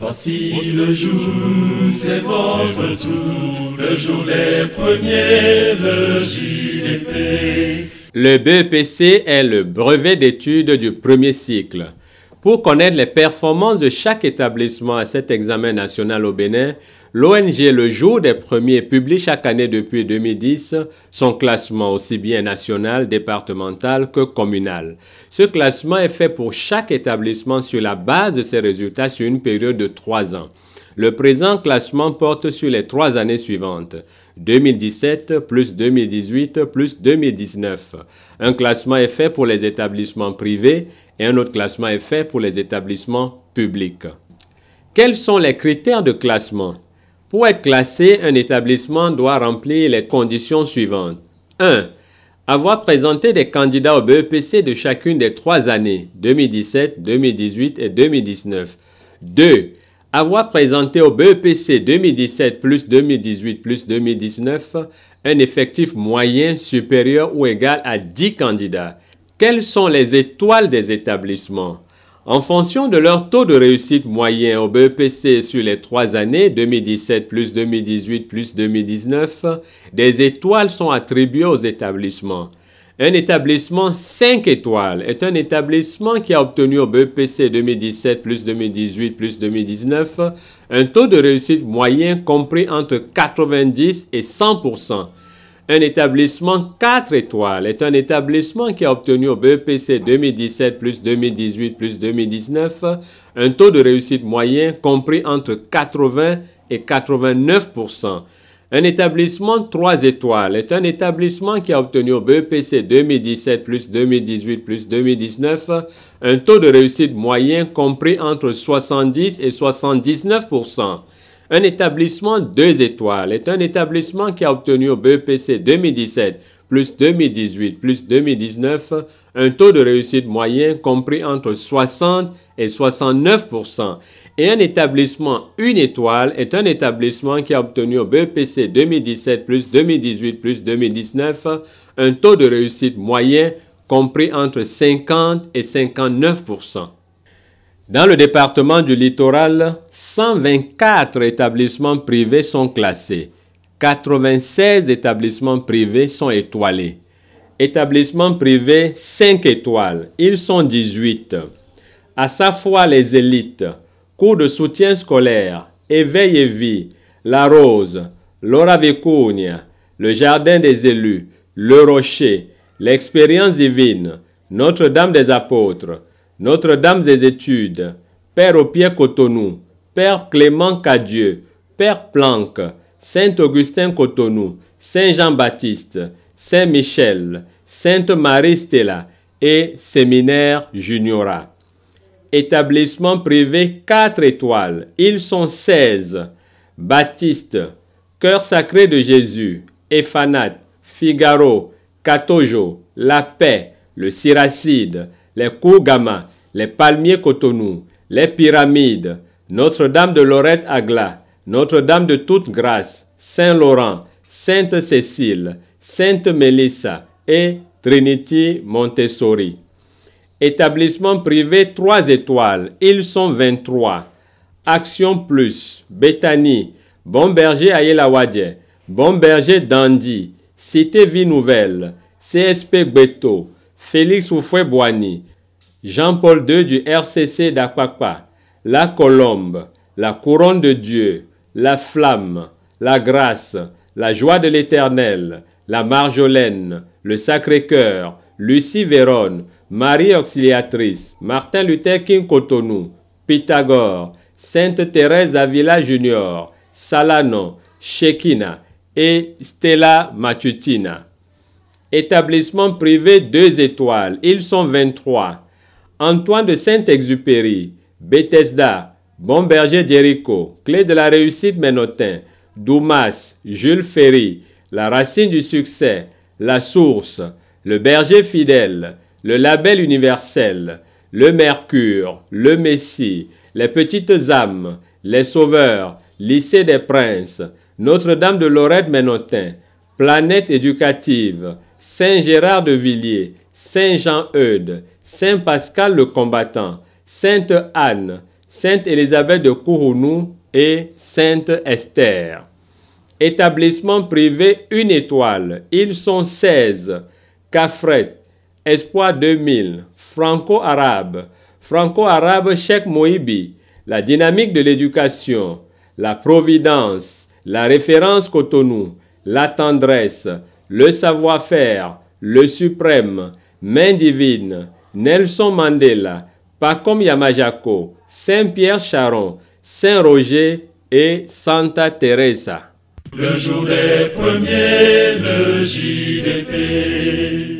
Voici le jour, c'est le jour le Le BEPC est le brevet d'études du premier cycle. Pour connaître les performances de chaque établissement à cet examen national au Bénin, l'ONG Le Jour des Premiers publie chaque année depuis 2010 son classement aussi bien national, départemental que communal. Ce classement est fait pour chaque établissement sur la base de ses résultats sur une période de trois ans. Le présent classement porte sur les trois années suivantes, 2017 plus 2018 plus 2019. Un classement est fait pour les établissements privés et un autre classement est fait pour les établissements publics. Quels sont les critères de classement pour être classé, un établissement doit remplir les conditions suivantes. 1. Avoir présenté des candidats au BEPC de chacune des trois années 2017, 2018 et 2019. 2. Avoir présenté au BEPC e 2017 plus 2018 plus 2019 un effectif moyen supérieur ou égal à 10 candidats. Quelles sont les étoiles des établissements en fonction de leur taux de réussite moyen au BEPC sur les trois années 2017 plus 2018 plus 2019, des étoiles sont attribuées aux établissements. Un établissement 5 étoiles est un établissement qui a obtenu au BEPC 2017 plus 2018 plus 2019 un taux de réussite moyen compris entre 90 et 100 un établissement 4 étoiles est un établissement qui a obtenu au BEPC e 2017 plus 2018 plus 2019 un taux de réussite moyen compris entre 80 et 89 un établissement 3 étoiles est un établissement qui a obtenu au BEPC e 2017 plus 2018 plus 2019 un taux de réussite moyen compris entre 70 et 79 un établissement 2 étoiles est un établissement qui a obtenu au BEPC e 2017 plus 2018 plus 2019 un taux de réussite moyen compris entre 60 et 69 et un établissement une étoile est un établissement qui a obtenu au BEPC e 2017 plus 2018 plus 2019 un taux de réussite moyen compris entre 50 et 59 Dans le département du littoral, 124 établissements privés sont classés. 96 établissements privés sont étoilés. Établissements privés 5 étoiles. Ils sont 18. À sa fois les élites, cours de soutien scolaire, éveil et vie, la rose, Laura le jardin des élus, le rocher, l'expérience divine, Notre-Dame des apôtres, Notre-Dame des études, Père au pied Cotonou, Père Clément Cadieux, Père Planck, Saint Augustin Cotonou, Saint Jean-Baptiste, Saint Michel, Sainte Marie Stella et Séminaire Juniora. Établissement privé 4 étoiles, ils sont 16. Baptiste, Cœur sacré de Jésus, Ephanat, Figaro, Catojo, La Paix, le Siracide, les Kougama, les Palmiers Cotonou, les Pyramides, notre-Dame de Lorette Agla, Notre-Dame de toute grâce, Saint-Laurent, Sainte Cécile, Sainte Mélissa et Trinity Montessori. Établissement privé 3 étoiles, ils sont 23. Action Plus, Béthanie, Bon Berger Ayelawadje, Bon Berger Dandy, Cité Vie Nouvelle, CSP Beto, Félix Oufoué-Boigny, Jean-Paul II du RCC d'Apapa, la colombe, la couronne de Dieu, la flamme, la grâce, la joie de l'Éternel, la Marjolaine, le Sacré-Cœur, Lucie Vérone, Marie Auxiliatrice, Martin Luther King Cotonou, Pythagore, Sainte Thérèse Avila Junior, Salano, Shekina et Stella Matutina. Établissement privé 2 étoiles, ils sont 23. Antoine de Saint-Exupéry, Bethesda, Bon Berger Jericho, Clé de la réussite Ménotin, Doumas, Jules Ferry, La racine du succès, La source, Le berger fidèle, Le label universel, Le mercure, Le messie, Les petites âmes, Les sauveurs, Lycée des princes, Notre-Dame de Lorette Ménotin, Planète éducative, Saint Gérard de Villiers, Saint Jean Eudes, Saint Pascal le combattant, Sainte Anne, Sainte Élisabeth de Kourounou et Sainte Esther. Établissement privé, une étoile. Ils sont 16. Cafret, Espoir 2000, Franco-Arabe, Franco-Arabe Cheikh Mohibi. la dynamique de l'éducation, la providence, la référence Cotonou, la tendresse, le savoir-faire, le suprême, main divine, Nelson Mandela, Pacom Yamajaco, Saint-Pierre Charon, Saint-Roger et Santa Teresa. Le jour des premiers, le JDP.